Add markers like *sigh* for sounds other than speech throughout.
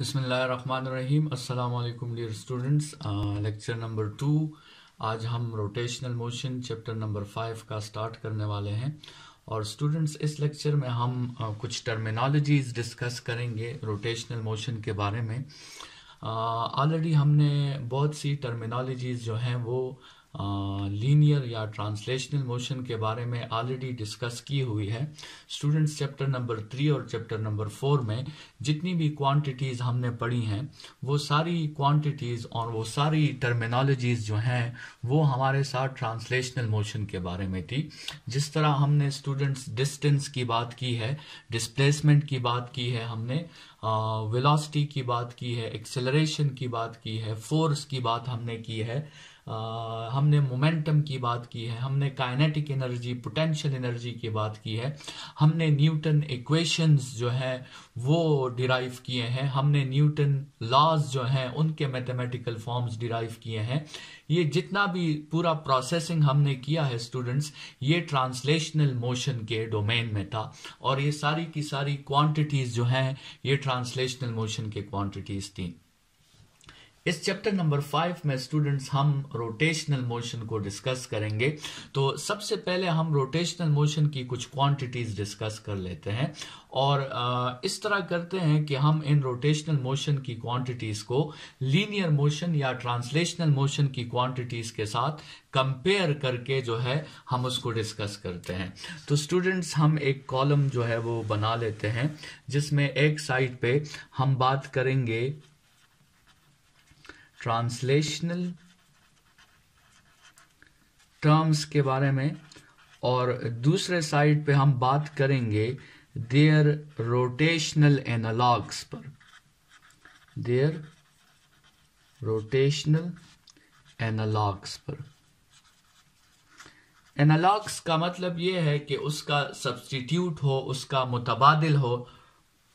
बसमीम डर dear students lecture number two आज हम rotational motion chapter number five का स्टार्ट करने वाले हैं और स्टूडेंट्स इस लेक्चर में हम uh, कुछ टर्मिनोलॉजीज डिस्कस करेंगे रोटेशनल मोशन के बारे में ऑलरेडी uh, हमने बहुत सी टर्मिनोलॉजीज जो हैं वो लीनियर या ट्रांसलेशनल मोशन के बारे में ऑलरेडी डिस्कस की हुई है स्टूडेंट्स चैप्टर नंबर थ्री और चैप्टर नंबर फोर में जितनी भी क्वांटिटीज हमने पढ़ी हैं वो सारी क्वांटिटीज और वो सारी टर्मिनोलॉजीज जो हैं वो हमारे साथ ट्रांसलेशनल मोशन के बारे में थी जिस तरह हमने स्टूडेंट्स डिस्टेंस की बात की है डिस्प्लेसमेंट की बात की है हमने वेलोसिटी की बात की है एक्सेलरेशन की बात की है फोर्स की बात हमने की है आ, हमने मोमेंटम की बात की है हमने काइनेटिक एनर्जी पोटेंशियल एनर्जी की बात की है हमने न्यूटन इक्वेशंस जो हैं वो डिराइव किए हैं हमने न्यूटन लॉज जो हैं उनके मैथमेटिकल फॉर्म्स डिराइव किए हैं ये जितना भी पूरा प्रोसेसिंग हमने किया है स्टूडेंट्स ये ट्रांसलेशनल मोशन के डोमेन में था और ये सारी की सारी क्वांटिटीज जो हैं ये ट्रांसलेशनल मोशन के क्वांटिटीज थी इस चैप्टर नंबर फाइव में स्टूडेंट्स हम रोटेशनल मोशन को डिस्कस करेंगे तो सबसे पहले हम रोटेशनल मोशन की कुछ क्वांटिटीज डिस्कस कर लेते हैं और इस तरह करते हैं कि हम इन रोटेशनल मोशन की क्वांटिटीज को लीनियर मोशन या ट्रांसलेशनल मोशन की क्वांटिटीज के साथ कंपेयर करके जो है हम उसको डिस्कस करते हैं तो स्टूडेंट्स हम एक कॉलम जो है वो बना लेते हैं जिसमें एक साइड पे हम बात करेंगे ट्रांसलेशनल टर्म्स के बारे में और दूसरे साइड पे हम बात करेंगे देयर रोटेशनल एनालॉग्स पर देयर रोटेशनल एनालॉग्स पर एनालॉग्स का मतलब यह है कि उसका सब्सटीट्यूट हो उसका मुतबादल हो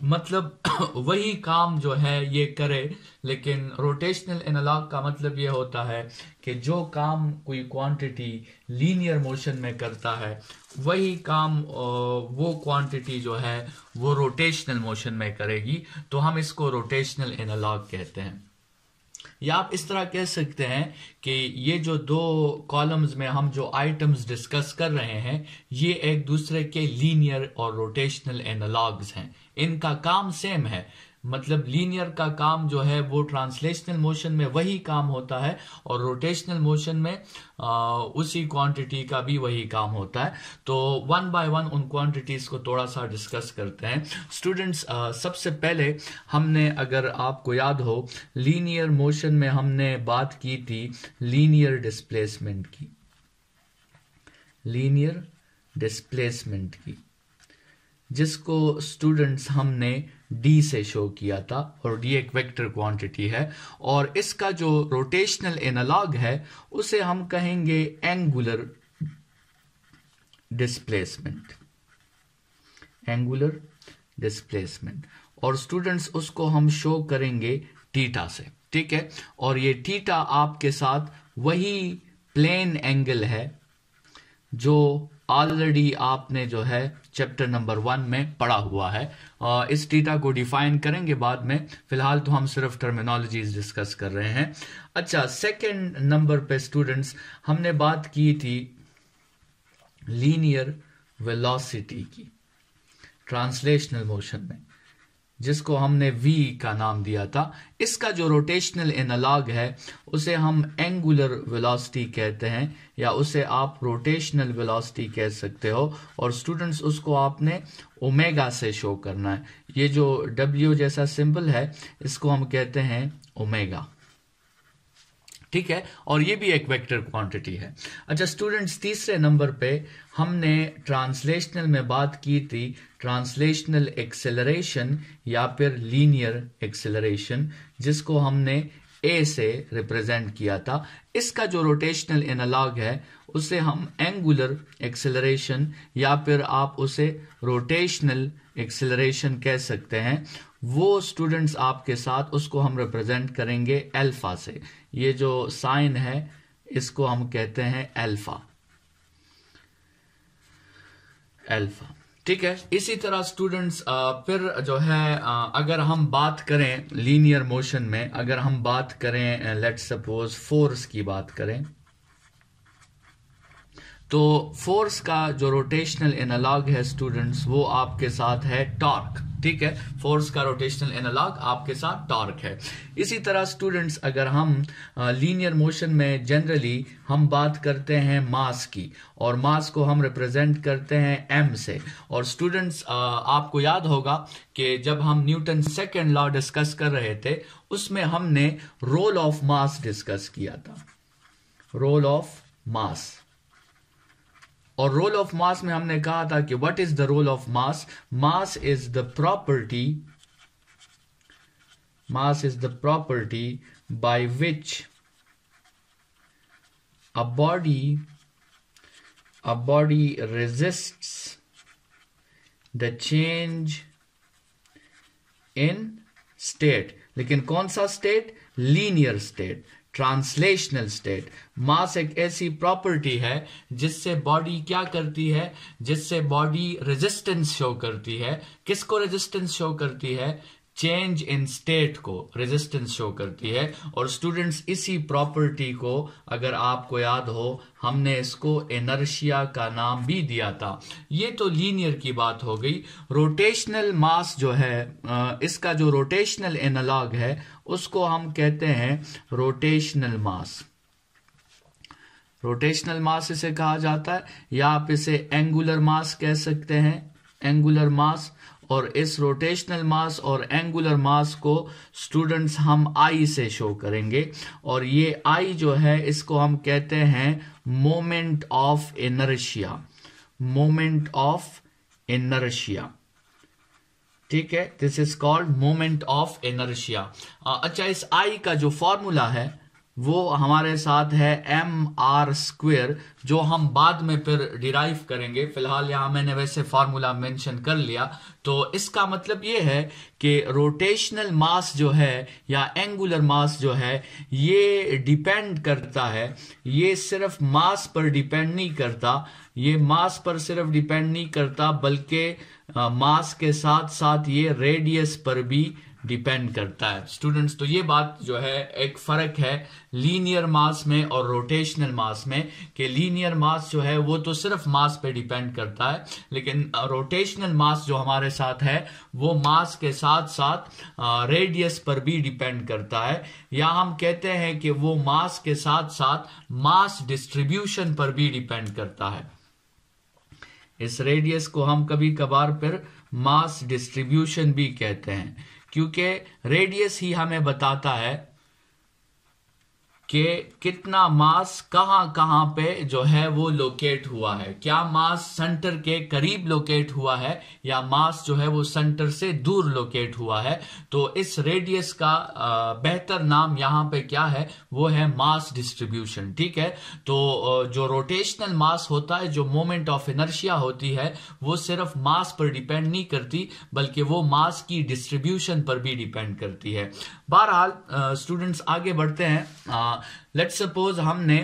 मतलब *coughs* वही काम जो है ये करे लेकिन रोटेशनल एनालॉग का मतलब ये होता है कि जो काम कोई क्वांटिटी लीनियर मोशन में करता है वही काम वो क्वांटिटी जो है वो रोटेशनल मोशन में करेगी तो हम इसको रोटेशनल एनालॉग कहते हैं या आप इस तरह कह सकते हैं कि ये जो दो कॉलम्स में हम जो आइटम्स डिस्कस कर रहे हैं ये एक दूसरे के लीनियर और रोटेशनल एनालॉग्स हैं इनका काम सेम है मतलब लीनियर का काम जो है वो ट्रांसलेशनल मोशन में वही काम होता है और रोटेशनल मोशन में आ, उसी क्वांटिटी का भी वही काम होता है तो वन बाय वन उन क्वांटिटीज को थोड़ा सा डिस्कस करते हैं स्टूडेंट्स सबसे पहले हमने अगर आपको याद हो लीनियर मोशन में हमने बात की थी लीनियर डिस्प्लेसमेंट की लीनियर डिस्प्लेसमेंट की जिसको स्टूडेंट्स हमने डी से शो किया था और डी एक वेक्टर क्वांटिटी है और इसका जो रोटेशनल एनालॉग है उसे हम कहेंगे एंगुलर डिस्प्लेसमेंट एंगुलर डिस्प्लेसमेंट और स्टूडेंट्स उसको हम शो करेंगे टीटा से ठीक है और ये टीटा आपके साथ वही प्लेन एंगल है जो ऑलरेडी आपने जो है चैप्टर नंबर वन में पढ़ा हुआ है इस डेटा को डिफाइन करेंगे बाद में फिलहाल तो हम सिर्फ टर्मिनोलॉजीज डिस्कस कर रहे हैं अच्छा सेकेंड नंबर पे स्टूडेंट्स हमने बात की थी लीनियर वेलोसिटी की ट्रांसलेशनल मोशन में जिसको हमने v का नाम दिया था इसका जो रोटेशनल एनालॉग है उसे हम एंगुलर वेलोसिटी कहते हैं या उसे आप रोटेशनल वेलोसिटी कह सकते हो और स्टूडेंट्स उसको आपने ओमेगा से शो करना है ये जो w जैसा सिंबल है इसको हम कहते हैं ओमेगा ठीक है और ये भी एक वेक्टर क्वांटिटी है अच्छा स्टूडेंट्स तीसरे नंबर पे हमने ट्रांसलेशनल में बात की थी ट्रांसलेशनल एक्सेलरेशन या फिर लीनियर एक्सेलरेशन जिसको हमने ए से रिप्रेजेंट किया था इसका जो रोटेशनल एनालॉग है उसे हम एंगुलर एक्सेलरेशन या फिर आप उसे रोटेशनल एक्सेलरेशन कह सकते हैं वो स्टूडेंट्स आपके साथ उसको हम रिप्रेजेंट करेंगे अल्फा से ये जो साइन है इसको हम कहते हैं अल्फा अल्फा ठीक है इसी तरह स्टूडेंट्स फिर जो है अगर हम बात करें लीनियर मोशन में अगर हम बात करें लेट सपोज फोर्स की बात करें तो फोर्स का जो रोटेशनल एनालॉग है स्टूडेंट्स वो आपके साथ है टॉर्क ठीक है फोर्स का रोटेशनल एनालॉग आपके साथ टॉर्क है इसी तरह स्टूडेंट्स अगर हम लीनियर मोशन में जनरली हम बात करते हैं मास की और मास को हम रिप्रेजेंट करते हैं एम से और स्टूडेंट्स आपको याद होगा कि जब हम न्यूटन सेकेंड लॉ डिस्कस कर रहे थे उसमें हमने रोल ऑफ मास डिस्कस किया था रोल ऑफ मास और रोल ऑफ मास में हमने कहा था कि what is the role of mass mass is the property mass is the property by which a body a body resist the change in state लेकिन कौन सा state linear state translational state mass एक ऐसी property है जिससे body क्या करती है जिससे बॉडी रेजिस्टेंस शो करती है किसको रेजिस्टेंस शो करती है चेंज इन स्टेट को रेजिस्टेंस शो करती है और स्टूडेंट्स इसी प्रॉपर्टी को अगर आपको याद हो हमने इसको एनर्शिया का नाम भी दिया था ये तो लीनियर की बात हो गई रोटेशनल मास जो है इसका जो रोटेशनल एनालॉग है उसको हम कहते हैं रोटेशनल मास रोटेशनल मास इसे कहा जाता है या आप इसे एंगुलर मास कह सकते हैं एंगुलर मास और इस रोटेशनल मास और एंगुलर मास को स्टूडेंट्स हम आई से शो करेंगे और ये आई जो है इसको हम कहते हैं moment of inertia moment of inertia ठीक है this is called moment of inertia अच्छा इस आई का जो फॉर्मूला है वो हमारे साथ है एम आर स्क्वेयर जो हम बाद में फिर डिराइव करेंगे फिलहाल यहाँ मैंने वैसे फार्मूला मेंशन कर लिया तो इसका मतलब ये है कि रोटेशनल मास जो है या एंगुलर मास जो है ये डिपेंड करता है ये सिर्फ मास पर डिपेंड नहीं करता ये मास पर सिर्फ डिपेंड नहीं करता बल्कि मास के साथ साथ ये रेडियस पर भी डिपेंड करता है स्टूडेंट्स तो ये बात जो है एक फ़र्क है लीनियर मास में और रोटेशनल मास में कि लीनियर मास जो है वो तो सिर्फ मास पे डिपेंड करता है लेकिन रोटेशनल मास जो हमारे साथ है वो मास के साथ साथ रेडियस पर भी डिपेंड करता है या हम कहते हैं कि वो मास के साथ साथ मास डिस्ट्रीब्यूशन पर भी डिपेंड करता है इस रेडियस को हम कभी कभार फिर मास डिस्ट्रीब्यूशन भी कहते हैं क्योंकि रेडियस ही हमें बताता है कि कितना मास कहाँ कहाँ पे जो है वो लोकेट हुआ है क्या मास सेंटर के करीब लोकेट हुआ है या मास जो है वो सेंटर से दूर लोकेट हुआ है तो इस रेडियस का बेहतर नाम यहाँ पे क्या है वो है मास डिस्ट्रीब्यूशन ठीक है तो जो रोटेशनल मास होता है जो मोमेंट ऑफ इनर्शिया होती है वो सिर्फ मास पर डिपेंड नहीं करती बल्कि वो मास की डिस्ट्रीब्यूशन पर भी डिपेंड करती है बहरहाल स्टूडेंट्स आगे बढ़ते हैं लेट सपोज हमने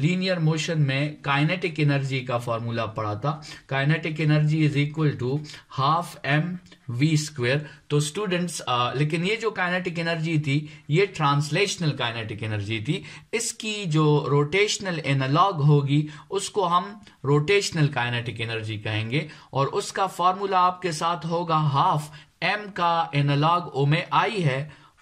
लीनियर uh, मोशन में काइनेटिक एनर्जी का फॉर्मूला पढ़ा था kinetic energy is equal to half m v square तो स्टूडेंट्स uh, लेकिन ये जो काइनेटिक एनर्जी थी ये ट्रांसलेशनल काइनेटिक एनर्जी थी इसकी जो रोटेशनल एनालॉग होगी उसको हम रोटेशनल काइनेटिक एनर्जी कहेंगे और उसका फॉर्मूला आपके साथ होगा हाफ एम का एनालॉग ओमे आई है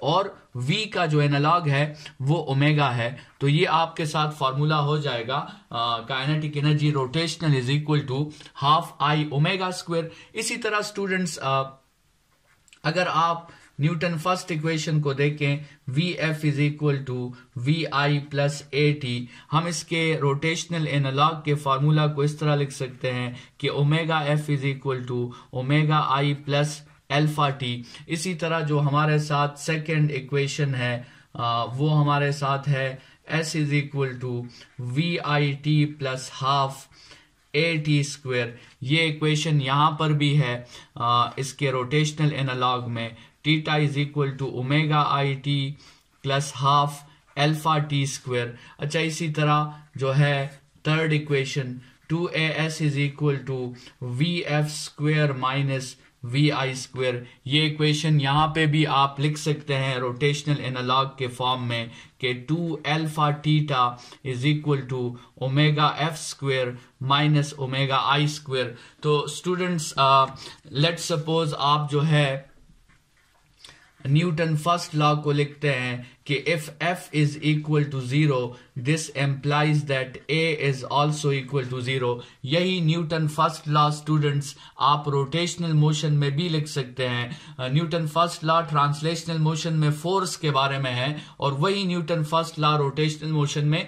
और v का जो एनालॉग है वो ओमेगा है तो ये आपके साथ फॉर्मूला हो जाएगा kinetic energy rotational is equal to half I omega square इसी तरह स्टूडेंट्स अगर आप न्यूटन फर्स्ट इक्वेशन को देखें v f is equal to v i plus a t हम इसके रोटेशनल एनालॉग के फार्मूला को इस तरह लिख सकते हैं कि omega f is equal to omega i plus alpha t इसी तरह जो हमारे साथ सेकेंड इक्वेशन है वो हमारे साथ है s is equal to v i t plus half a t square ये इक्वेशन यहाँ पर भी है इसके रोटेशनल एनालॉग में theta is equal to omega i t plus half alpha t square अच्छा इसी तरह जो है third equation two a s is equal to v f square minus v i square ये इक्वेशन यहाँ पे भी आप लिख सकते हैं रोटेशनल एनालॉग के फॉर्म में कि two alpha theta is equal to omega f square minus omega i square तो स्टूडेंट्स लेट्स सपोज आप जो है न्यूटन फर्स्ट लॉ को लिखते हैं कि if F is equal to zero this implies that a is also equal to zero यही Newton first law students आप रोटेशनल मोशन में भी लिख सकते हैं Newton first law translational motion में फोर्स के बारे में है और वही Newton first law rotational motion में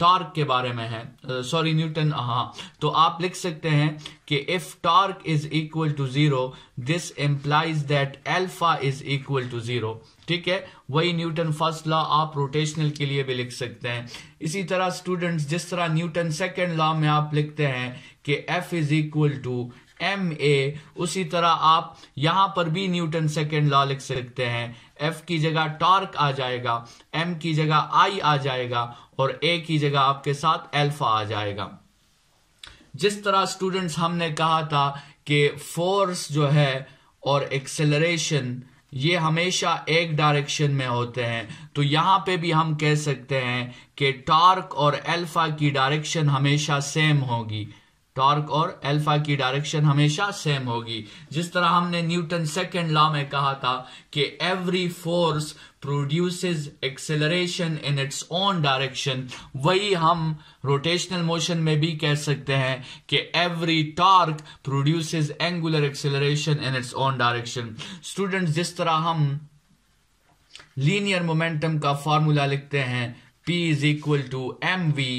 टॉर्क के बारे में है सॉरी न्यूटन हाँ तो आप लिख सकते हैं कि if torque is equal to zero this implies that alpha is equal to zero ठीक है वही न्यूटन फर्स्ट लॉ आप रोटेशनल के लिए भी लिख सकते हैं इसी तरह स्टूडेंट्स जिस तरह न्यूटन सेकेंड लॉ में आप लिखते हैं कि F is equal to m a उसी तरह आप यहां पर भी न्यूटन सेकेंड लॉ लिख सकते हैं एफ की जगह टॉर्क आ जाएगा एम की जगह आई आ जाएगा और ए की जगह आपके साथ एल्फा आ जाएगा जिस तरह स्टूडेंट्स हमने कहा था कि फोर्स जो है और एक्सेलरेशन ये हमेशा एक डायरेक्शन में होते हैं तो यहां पे भी हम कह सकते हैं कि टॉर्क और अल्फा की डायरेक्शन हमेशा सेम होगी टॉर्क और अल्फा की डायरेक्शन हमेशा सेम होगी जिस तरह हमने न्यूटन सेकेंड लॉ में कहा था कि every force produces acceleration in its own direction वही हम रोटेशनल मोशन में भी कह सकते हैं कि every torque produces angular acceleration in its own direction student जिस तरह हम लीनियर मोमेंटम का फॉर्मूला लिखते हैं p is equal to m v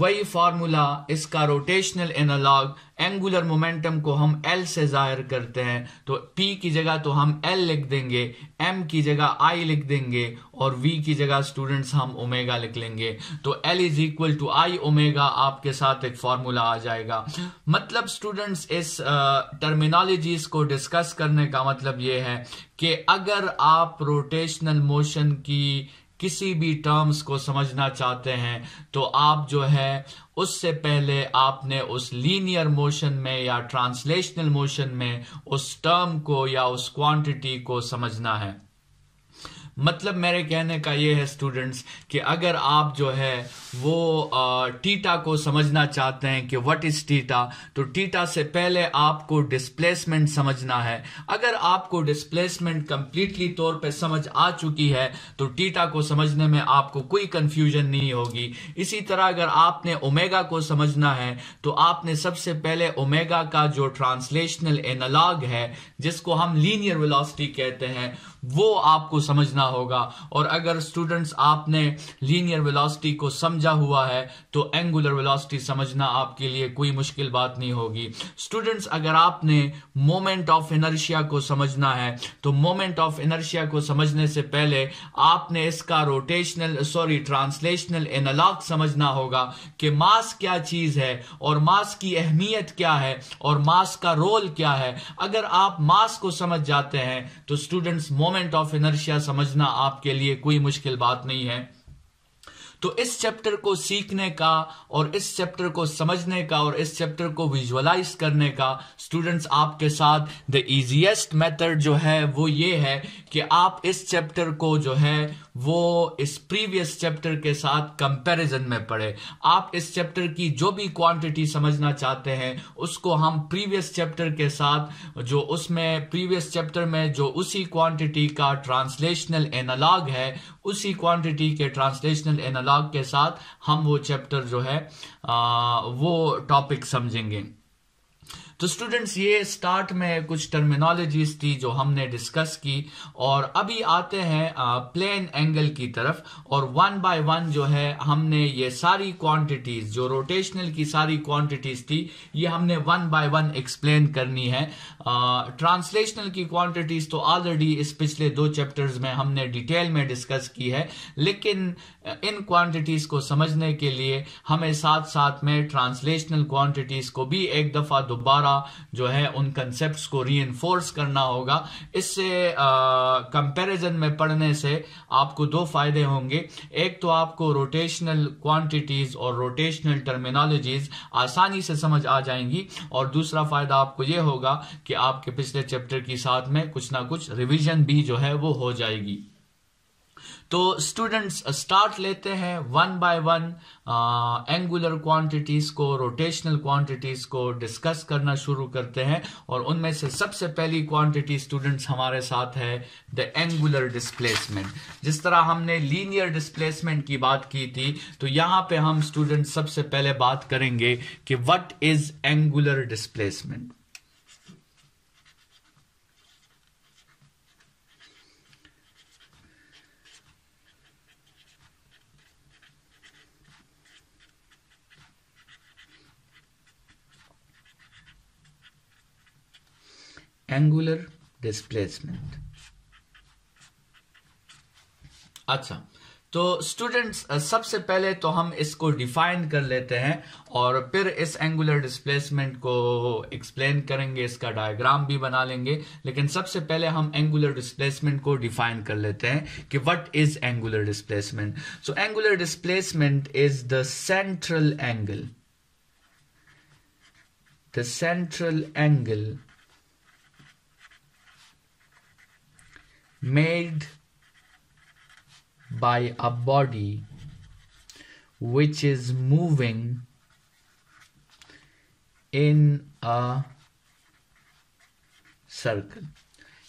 वही फार्मूला इसका रोटेशनल एनालॉग एंगुलर मोमेंटम को हम एल से जाहिर करते हैं तो पी की जगह तो हम एल लिख देंगे एम की जगह आई लिख देंगे और वी की जगह स्टूडेंट्स हम ओमेगा लिख लेंगे तो L is equal to I omega आपके साथ एक फार्मूला आ जाएगा मतलब स्टूडेंट्स इस टर्मिनोलॉजीज को डिस्कस करने का मतलब ये है कि अगर आप रोटेशनल मोशन की किसी भी टर्म्स को समझना चाहते हैं तो आप जो है उससे पहले आपने उस लीनियर मोशन में या ट्रांसलेशनल मोशन में उस टर्म को या उस क्वांटिटी को समझना है मतलब मेरे कहने का ये है स्टूडेंट्स कि अगर आप जो है वो टीटा को समझना चाहते हैं कि व्हाट इज टीटा तो टीटा से पहले आपको डिस्प्लेसमेंट समझना है अगर आपको डिस्प्लेसमेंट कंप्लीटली तौर पे समझ आ चुकी है तो टीटा को समझने में आपको कोई कंफ्यूजन नहीं होगी इसी तरह अगर आपने ओमेगा को समझना है तो आपने सबसे पहले ओमेगा का जो ट्रांसलेशनल एनालॉग है जिसको हम लीनियर वेलोसिटी कहते हैं वो आपको समझना करना होगा और अगर स्टूडेंट्स आपने लीनियर वेलोसिटी को समझा हुआ है तो एंगुलर वेलोसिटी समझना आपके लिए कोई मुश्किल बात नहीं होगी स्टूडेंट्स अगर आपने मोमेंट ऑफ इनर्शिया को समझना है तो मोमेंट ऑफ इनर्शिया को समझने से पहले आपने इसका रोटेशनल सॉरी ट्रांसलेशनल एनालॉग समझना होगा कि मास क्या चीज है और मास की अहमियत क्या है और मास का रोल क्या है अगर आप मास को समझ जाते हैं तो स्टूडेंट्स मोमेंट ऑफ इनर्शिया समझ समझना आपके लिए कोई मुश्किल बात नहीं है तो इस चैप्टर को सीखने का और इस चैप्टर को समझने का और इस चैप्टर को विजुअलाइज करने का स्टूडेंट्स आपके साथ द इजीएस्ट मेथड जो है वो ये है कि आप इस चैप्टर को जो है वो इस प्रीवियस चैप्टर के साथ कंपैरिजन में पढ़े आप इस चैप्टर की जो भी क्वांटिटी समझना चाहते हैं उसको हम प्रीवियस चैप्टर के साथ जो उसमें प्रीवियस चैप्टर में जो उसी क्वांटिटी का ट्रांसलेशनल एनालॉग है उसी क्वांटिटी के ट्रांसलेशनल एनालॉग के साथ हम वो चैप्टर जो है आ, वो टॉपिक समझेंगे तो स्टूडेंट्स ये स्टार्ट में कुछ टर्मिनोलॉजीज थी जो हमने डिस्कस की और अभी आते हैं प्लेन एंगल की तरफ और वन बाय वन जो है हमने ये सारी क्वांटिटीज जो रोटेशनल की सारी क्वांटिटीज थी ये हमने वन बाय वन एक्सप्लेन करनी है ट्रांसलेशनल की क्वांटिटीज तो ऑलरेडी इस पिछले दो चैप्टर्स में हमने डिटेल में डिस्कस की है लेकिन इन क्वांटिटीज को समझने के लिए हमें साथ साथ में ट्रांसलेशनल क्वांटिटीज को भी एक दफा दोबारा हमारा जो है उन कंसेप्ट को री करना होगा इससे कंपैरिजन में पढ़ने से आपको दो फायदे होंगे एक तो आपको रोटेशनल क्वांटिटीज और रोटेशनल टर्मिनोलॉजीज आसानी से समझ आ जाएंगी और दूसरा फायदा आपको यह होगा कि आपके पिछले चैप्टर के साथ में कुछ ना कुछ रिविजन भी जो है वो हो जाएगी तो स्टूडेंट्स स्टार्ट uh, लेते हैं one by one angular quantities को रोटेशनल क्वांटिटीज को डिस्कस करना शुरू करते हैं और उनमें से सबसे पहली क्वांटिटी स्टूडेंट्स हमारे साथ है द एंगुलर डिस्प्लेसमेंट जिस तरह हमने लीनियर डिस्प्लेसमेंट की बात की थी तो यहाँ पे हम स्टूडेंट सबसे पहले बात करेंगे कि what is angular displacement angular displacement अच्छा तो स्टूडेंट्स सबसे पहले तो हम इसको डिफाइन कर लेते हैं और फिर इस एंगुलर डिस्प्लेसमेंट को एक्सप्लेन करेंगे इसका डायग्राम भी बना लेंगे लेकिन सबसे पहले हम एंगुलर डिस्प्लेसमेंट को डिफाइन कर लेते हैं कि what is angular displacement so angular displacement is the central angle the central angle made by a body which is moving in a circle.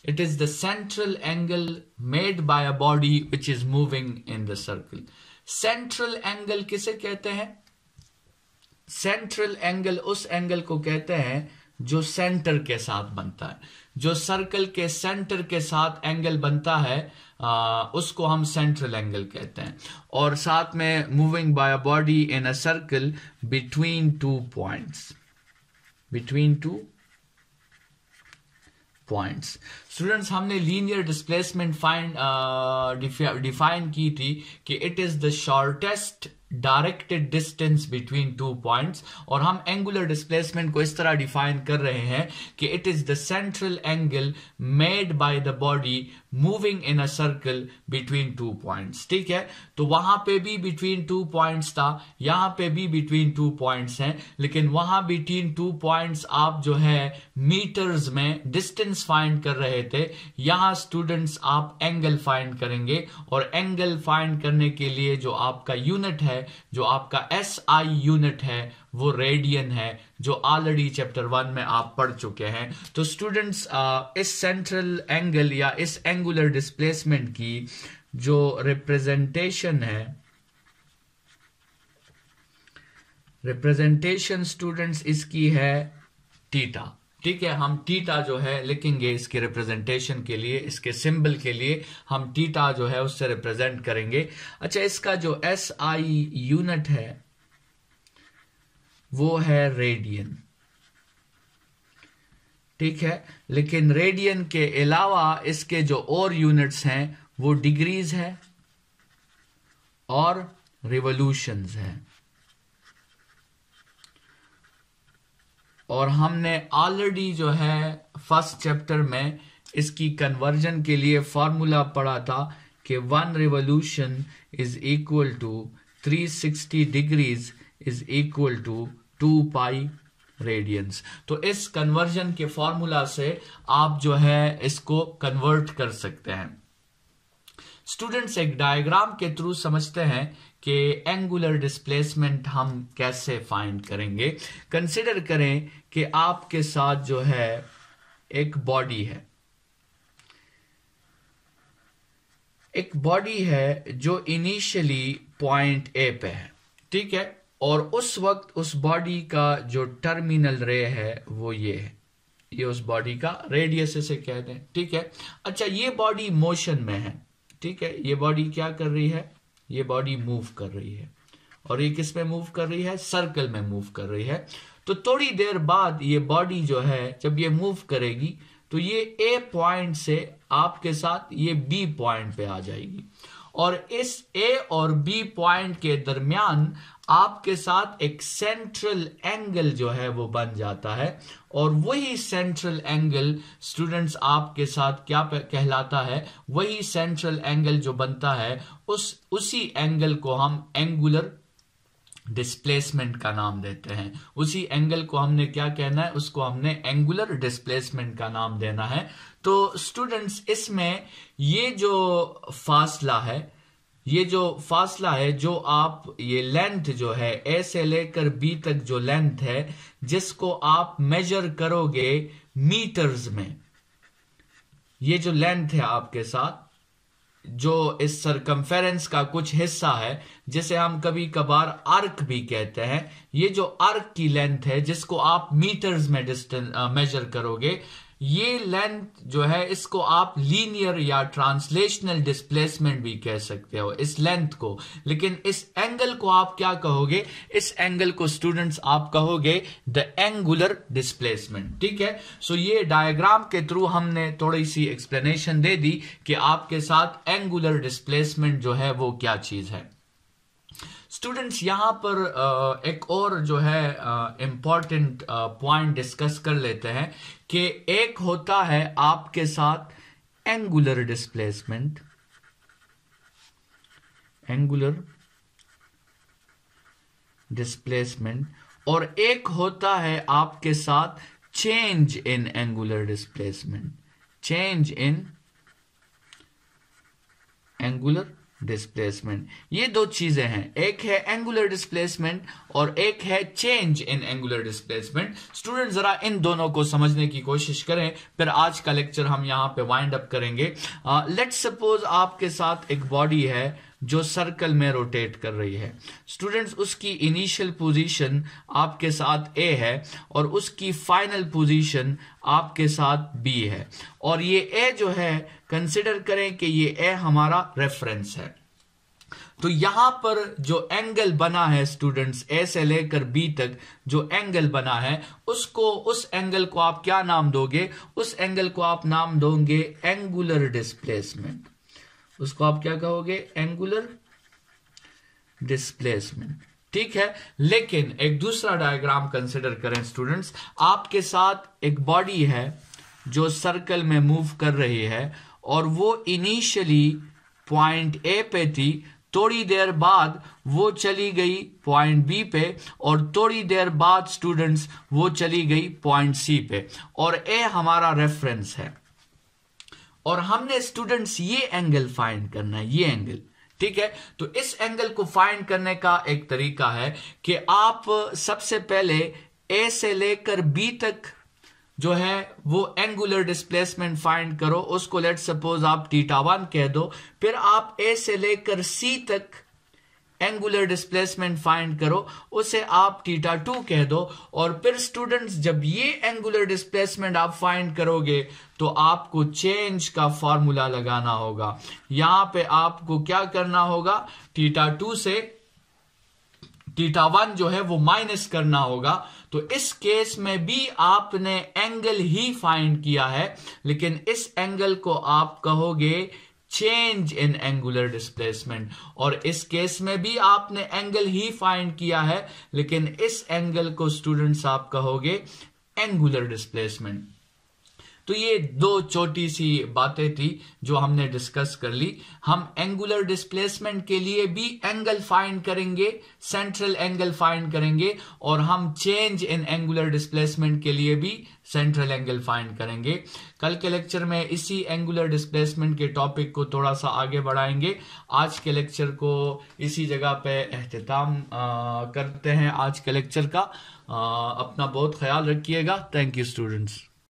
It is the central angle made by a body which is moving in the circle. Central angle किसे कहते हैं central angle उस angle को कहते हैं जो centre के साथ बनता है जो सर्कल के सेंटर के साथ एंगल बनता है आ, उसको हम सेंट्रल एंगल कहते हैं और साथ में moving by a body in a circle between two points between two points students हमने लीनियर डिस्प्लेसमेंट फाइंड डिफाइन की थी कि it is the shortest directed distance between two points और हम एंगुलर डिस्प्लेसमेंट को इस तरह डिफाइन कर रहे हैं कि it is the central angle made by the body moving in a circle between two points ठीक है तो वहां पे भी बिटवीन टू पॉइंट्स था यहां पे भी बिटवीन टू पॉइंट्स हैं लेकिन वहां बिटवीन टू पॉइंट्स आप जो है मीटर्स में डिस्टेंस फाइंड कर रहे थे यहाँ स्टूडेंट्स आप एंगल फाइंड करेंगे और एंगल फाइंड करने के लिए जो आपका यूनिट है जो आपका एस आई यूनिट है वो रेडियन है जो ऑलरेडी चैप्टर वन में आप पढ़ चुके हैं तो स्टूडेंट्स uh, इस सेंट्रल एंगल या इस एंगुलर डिस्प्लेसमेंट की जो रिप्रेजेंटेशन है रिप्रेजेंटेशन स्टूडेंट्स इसकी है टीटा ठीक है हम टीटा जो है लिखेंगे इसके रिप्रेजेंटेशन के लिए इसके सिंबल के लिए हम टीटा जो है उससे रिप्रेजेंट करेंगे अच्छा इसका जो एस आई यूनिट है वो है रेडियन ठीक है लेकिन रेडियन के अलावा इसके जो और यूनिट्स हैं वो डिग्रीज है और रिवोल्यूशंस हैं और हमने ऑलरेडी जो है फर्स्ट चैप्टर में इसकी कन्वर्जन के लिए फार्मूला पढ़ा था कि one revolution is equal to 360 degrees is equal to two pi radians तो इस कन्वर्जन के फॉर्मूला से आप जो है इसको कन्वर्ट कर सकते हैं स्टूडेंट्स एक डायग्राम के थ्रू समझते हैं कि एंगुलर डिस्प्लेसमेंट हम कैसे फाइंड करेंगे कंसिडर करें कि आपके साथ जो है एक बॉडी है एक बॉडी है जो इनिशियली पॉइंट ए पे है ठीक है और उस वक्त उस बॉडी का जो टर्मिनल रे है वो ये है ये उस बॉडी का रेडियस इसे कहते हैं ठीक है अच्छा ये बॉडी मोशन में है ठीक है ये बॉडी क्या कर रही है ये बॉडी मूव कर रही है और ये किस में मूव कर रही है सर्कल में मूव कर रही है तो थोड़ी देर बाद ये बॉडी जो है जब ये मूव करेगी तो ये ए पॉइंट से आपके साथ ये बी पॉइंट पे आ जाएगी और इस ए और बी पॉइंट के दरमियान आपके साथ एक सेंट्रल एंगल जो है वो बन जाता है और वही सेंट्रल एंगल स्टूडेंट्स आपके साथ क्या कहलाता है वही सेंट्रल एंगल जो बनता है उस उसी एंगल को हम एंगुलर डिस्प्लेसमेंट का नाम देते हैं उसी एंगल को हमने क्या कहना है उसको हमने एंगुलर डिस्प्लेसमेंट का नाम देना है तो स्टूडेंट्स इसमें ये जो फासला है ये जो फासला है जो आप ये लेंथ जो है ए से लेकर बी तक जो लेंथ है जिसको आप मेजर करोगे मीटर्स में ये जो लेंथ है आपके साथ जो इस सरकमफेरेंस का कुछ हिस्सा है जिसे हम कभी कभार आर्क भी कहते हैं ये जो आर्क की लेंथ है जिसको आप मीटर्स में डिस्टेंस मेजर करोगे ये लेंथ जो है इसको आप लीनियर या ट्रांसलेशनल डिस्प्लेसमेंट भी कह सकते हो इस लेंथ को लेकिन इस एंगल को आप क्या कहोगे इस एंगल को स्टूडेंट्स आप कहोगे द एंगुलर डिस्प्लेसमेंट ठीक है सो so ये डायग्राम के थ्रू हमने थोड़ी सी एक्सप्लेनेशन दे दी कि आपके साथ एंगुलर डिस्प्लेसमेंट जो है वो क्या चीज है स्टूडेंट्स यहां पर एक और जो है इंपॉर्टेंट पॉइंट डिस्कस कर लेते हैं कि एक होता है आपके साथ एंगुलर डिस्प्लेसमेंट एंगुलर डिस्प्लेसमेंट और एक होता है आपके साथ change in angular displacement change in angular displacement ये दो चीजें हैं एक है एंगुलर डिस्प्लेसमेंट और एक है change in angular displacement student जरा इन दोनों को समझने की कोशिश करें फिर आज का लेक्चर हम यहां पे वाइंड अप करेंगे लेट्स uh, सपोज आपके साथ एक बॉडी है जो सर्कल में रोटेट कर रही है स्टूडेंट्स उसकी इनिशियल पोजीशन आपके साथ ए है और उसकी फाइनल पोजीशन आपके साथ बी है और ये ए जो है कंसिडर करें कि ये ए हमारा रेफरेंस है तो यहां पर जो एंगल बना है स्टूडेंट्स ए से लेकर बी तक जो एंगल बना है उसको उस एंगल को आप क्या नाम दोगे उस एंगल को आप नाम दोगे एंगुलर डिस्प्लेसमेंट उसको आप क्या कहोगे एंगुलर डिस्प्लेसमेंट ठीक है लेकिन एक दूसरा डायग्राम कंसिडर करें स्टूडेंट्स आपके साथ एक बॉडी है जो सर्कल में मूव कर रही है और वो इनिशियली पॉइंट ए पे थी थोड़ी देर बाद वो चली गई पॉइंट बी पे और थोड़ी देर बाद स्टूडेंट्स वो चली गई पॉइंट सी पे और ए हमारा रेफरेंस है और हमने स्टूडेंट्स ये एंगल फाइंड करना है ये एंगल ठीक है तो इस एंगल को फाइंड करने का एक तरीका है कि आप सबसे पहले ए से लेकर बी तक जो है वो एंगुलर डिस्प्लेसमेंट फाइंड करो उसको लेट सपोज आप टीटा वन कह दो फिर आप ए से लेकर सी तक एंगुलर डिस्प्लेसमेंट फाइंड करो उसे आप टीटा टू कह दो और फिर स्टूडेंट्स जब ये एंगुलर डिस्प्लेसमेंट आप फाइंड करोगे तो आपको चेंज का फॉर्मूला लगाना होगा यहां पे आपको क्या करना होगा टीटा टू से टीटा वन जो है वो माइनस करना होगा तो इस केस में भी आपने एंगल ही फाइंड किया है लेकिन इस एंगल को आप कहोगे चेंज इन एंगुलर डिस्प्लेसमेंट और इस केस में भी आपने एंगल ही फाइंड किया है लेकिन इस एंगल को स्टूडेंट्स आप कहोगे एंगुलर डिस्प्लेसमेंट तो ये दो छोटी सी बातें थी जो हमने डिस्कस कर ली हम एंगुलर डिस्प्लेसमेंट के लिए भी एंगल फाइंड करेंगे सेंट्रल एंगल फाइंड करेंगे और हम चेंज इन एंगुलर डिस्प्लेसमेंट के लिए भी सेंट्रल एंगल फाइंड करेंगे कल के लेक्चर में इसी एंगुलर डिस्प्लेसमेंट के टॉपिक को थोड़ा सा आगे बढ़ाएंगे आज के लेक्चर को इसी जगह पे अहतमाम करते हैं आज के लेक्चर का आ, अपना बहुत ख्याल रखिएगा थैंक यू स्टूडेंट्स